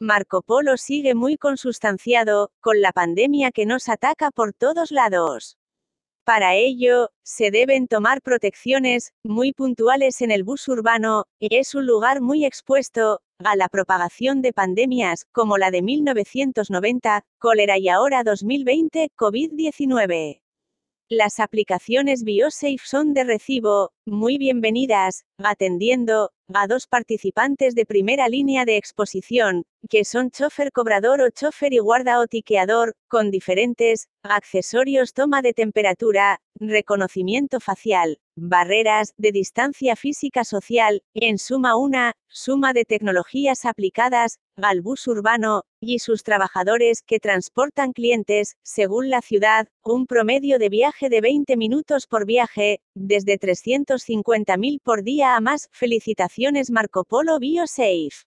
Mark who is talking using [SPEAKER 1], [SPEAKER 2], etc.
[SPEAKER 1] Marco Polo sigue muy consustanciado, con la pandemia que nos ataca por todos lados. Para ello, se deben tomar protecciones, muy puntuales en el bus urbano, y es un lugar muy expuesto, a la propagación de pandemias, como la de 1990, cólera y ahora 2020, COVID-19. Las aplicaciones BioSafe son de recibo, muy bienvenidas, atendiendo, a dos participantes de primera línea de exposición, que son chofer cobrador o chofer y guarda o tiqueador, con diferentes accesorios toma de temperatura, reconocimiento facial, barreras de distancia física social, en suma una suma de tecnologías aplicadas al bus urbano y sus trabajadores que transportan clientes, según la ciudad, un promedio de viaje de 20 minutos por viaje, desde 350.000 por día a más. Felicitaciones Marco Polo BioSafe.